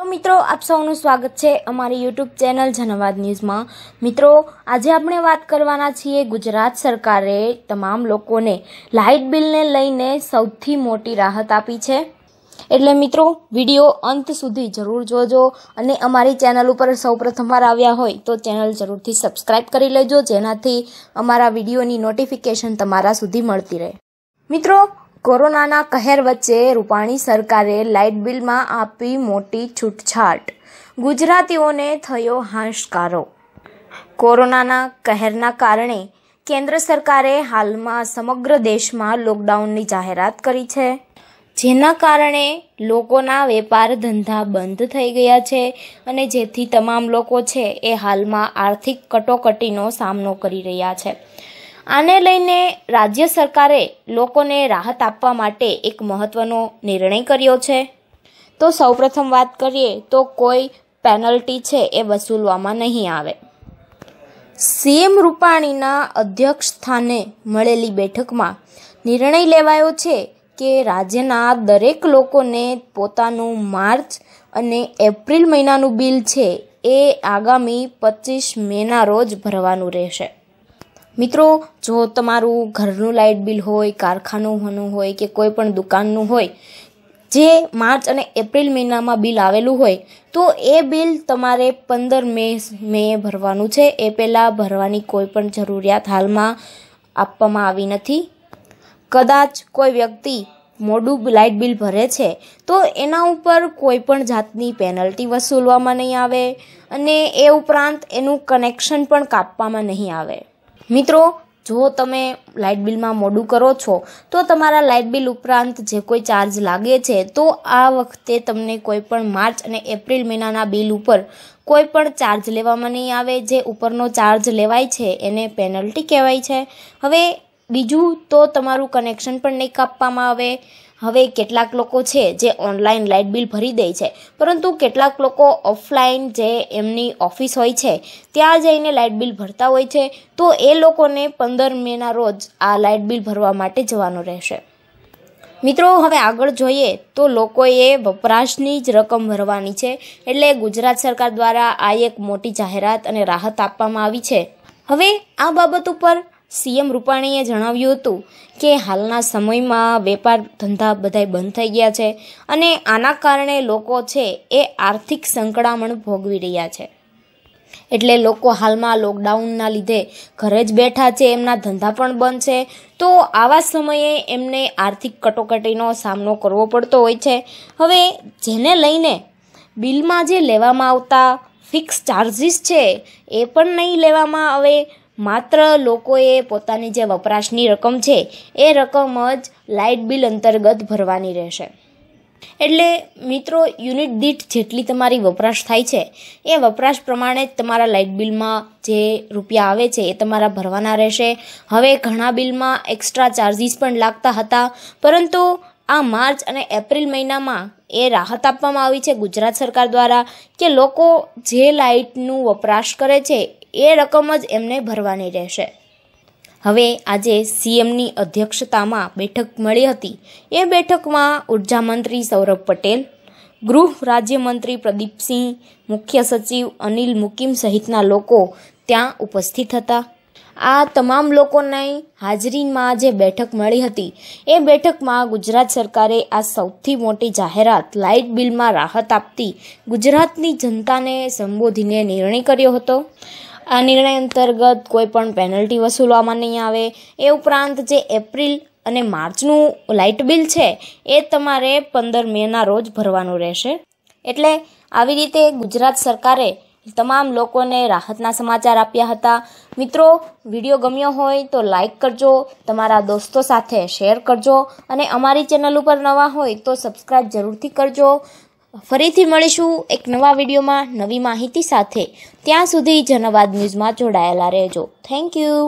તો મિત્રો આપ સૌનું સ્વાગત છે અમારી યુટ્યુબ ચેનલ જનવાદ ન્યૂઝમાં મિત્રો આજે આપણે વાત કરવાના છીએ ગુજરાત સરકારે તમામ લોકોને લાઇટ બિલને લઈને સૌથી મોટી રાહત આપી છે એટલે મિત્રો વિડીયો અંત સુધી જરૂર જોજો અને અમારી ચેનલ ઉપર સૌપ્રથમવાર આવ્યા હોય તો ચેનલ જરૂરથી સબસ્ક્રાઇબ કરી લેજો જેનાથી અમારા વિડીયોની નોટિફિકેશન તમારા સુધી મળતી રહે મિત્રો કોરોનાના કહેર વચ્ચે રૂપાણી સરકારે લાઇટ બિલમાં આપી મોટી છૂટછાટ ગુજરાતીઓને થયો હાશકારો કોરોનાના કહેરના કારણે કેન્દ્ર સરકારે હાલમાં સમગ્ર દેશમાં લોકડાઉનની જાહેરાત કરી છે જેના કારણે લોકોના વેપાર ધંધા બંધ થઈ ગયા છે અને જેથી તમામ લોકો છે એ હાલમાં આર્થિક કટોકટીનો સામનો કરી રહ્યા છે આને લઈને રાજ્ય સરકારે લોકોને રાહત આપવા માટે એક મહત્વનો નિર્ણય કર્યો છે તો સૌપ્રથમ વાત કરીએ તો કોઈ પેનલ્ટી છે એ વસૂલવામાં નહીં આવે સીએમ રૂપાણીના અધ્યક્ષ સ્થાને મળેલી બેઠકમાં નિર્ણય લેવાયો છે કે રાજ્યના દરેક લોકોને પોતાનું માર્ચ અને એપ્રિલ મહિનાનું બિલ છે એ આગામી પચીસ મેના રોજ ભરવાનું રહેશે મિત્રો જો તમારું ઘરનું લાઇટ બિલ હોય કારખાનું હોય કે કોઈ પણ દુકાનનું હોય જે માર્ચ અને એપ્રિલ મહિનામાં બિલ આવેલું હોય તો એ બિલ તમારે પંદર મે મે ભરવાનું છે એ પહેલાં ભરવાની કોઈ પણ જરૂરિયાત હાલમાં આપવામાં આવી નથી કદાચ કોઈ વ્યક્તિ મોડું લાઇટ બિલ ભરે છે તો એના ઉપર કોઈ પણ જાતની પેનલ્ટી વસૂલવામાં નહીં આવે અને એ ઉપરાંત એનું કનેક્શન પણ કાપવામાં નહીં આવે મિત્રો જો તમે લાઇટ બિલમાં મોડું કરો છો તો તમારા લાઇટ બિલ ઉપરાંત જે કોઈ ચાર્જ લાગે છે તો આ વખતે તમને કોઈ પણ માર્ચ અને એપ્રિલ મહિનાના બિલ ઉપર કોઈ પણ ચાર્જ લેવામાં નહીં આવે જે ઉપરનો ચાર્જ લેવાય છે એને પેનલ્ટી કહેવાય છે હવે બીજું તો તમારું કનેક્શન પણ નહીં કાપવામાં આવે હવે કેટલાક લોકો છે જે ઓનલાઈન લાઇટ બિલ ભરી દે છે પરંતુ કેટલાક લોકો ઓફલાઈન જે એમની ઓફિસ હોય છે ત્યાં જઈને લાઇટ બિલ ભરતા હોય છે તો એ લોકોને પંદર મેના રોજ આ લાઇટ બિલ ભરવા માટે જવાનું રહેશે મિત્રો હવે આગળ જોઈએ તો લોકોએ વપરાશની જ રકમ ભરવાની છે એટલે ગુજરાત સરકાર દ્વારા આ એક મોટી જાહેરાત અને રાહત આપવામાં આવી છે હવે આ બાબત ઉપર સીએમ રૂપાણીએ જણાવ્યું હતું કે હાલના સમયમાં વેપાર ધંધા બધાય બંધ થઈ ગયા છે અને આના કારણે લોકો છે એ આર્થિક સંકળામણ ભોગવી રહ્યા છે એટલે લોકો હાલમાં લોકડાઉનના લીધે ઘરે જ બેઠા છે એમના ધંધા પણ બંધ છે તો આવા સમયે એમને આર્થિક કટોકટીનો સામનો કરવો પડતો હોય છે હવે જેને લઈને બિલમાં જે લેવામાં આવતા ફિક્સ ચાર્જીસ છે એ પણ નહીં લેવામાં આવે માત્ર લોકોએ પોતાની જે વપરાશની રકમ છે એ રકમ જ લાઇટ બિલ અંતર્ગત ભરવાની રહેશે એટલે મિત્રો યુનિટ દીઠ જેટલી તમારી વપરાશ થાય છે એ વપરાશ પ્રમાણે જ તમારા લાઇટ બિલમાં જે રૂપિયા આવે છે એ તમારા ભરવાના રહેશે હવે ઘણા બિલમાં એક્સ્ટ્રા ચાર્જીસ પણ લાગતા હતા પરંતુ આ માર્ચ અને એપ્રિલ મહિનામાં એ રાહત આપવામાં આવી છે ગુજરાત સરકાર દ્વારા કે લોકો જે લાઇટનું વપરાશ કરે છે એ રકમ જ એમને ભરવાની રહેશે હવે આજે સીએમની અધ્યક્ષતામાં બેઠક મળી હતી એ બેઠકમાં ઉર્જામંત્રી સૌરભ પટેલ ગૃહ રાજ્યમંત્રી પ્રદીપસિંહ મુખ્ય સચિવ અનિલ મુકિમ સહિતના લોકો ત્યાં ઉપસ્થિત હતા આ તમામ લોકોની હાજરીમાં જે બેઠક મળી હતી એ બેઠકમાં ગુજરાત સરકારે આ સૌથી મોટી જાહેરાત લાઇટ બિલમાં રાહત આપતી ગુજરાતની જનતાને સંબોધીને નિર્ણય કર્યો હતો આ નિર્ણય અંતર્ગત કોઈ પણ પેનલ્ટી વસૂલવામાં નહીં આવે એ ઉપરાંત જે એપ્રિલ અને માર્ચનું લાઇટ બિલ છે એ તમારે પંદર મેના રોજ ભરવાનું રહેશે એટલે આવી રીતે ગુજરાત સરકારે તમામ લોકોને રાહતના સમાચાર આપ્યા હતા મિત્રો વિડીયો ગમ્યો હોય તો લાઇક કરજો તમારા દોસ્તો સાથે શેર કરજો અને અમારી ચેનલ ઉપર નવા હોય તો સબસ્ક્રાઈબ જરૂરથી કરજો ફરીથી મળીશું એક નવા વિડીયોમાં નવી માહિતી સાથે ત્યાં સુધી જનવાદ ન્યૂઝમાં જોડાયેલા રહેજો થેન્ક યુ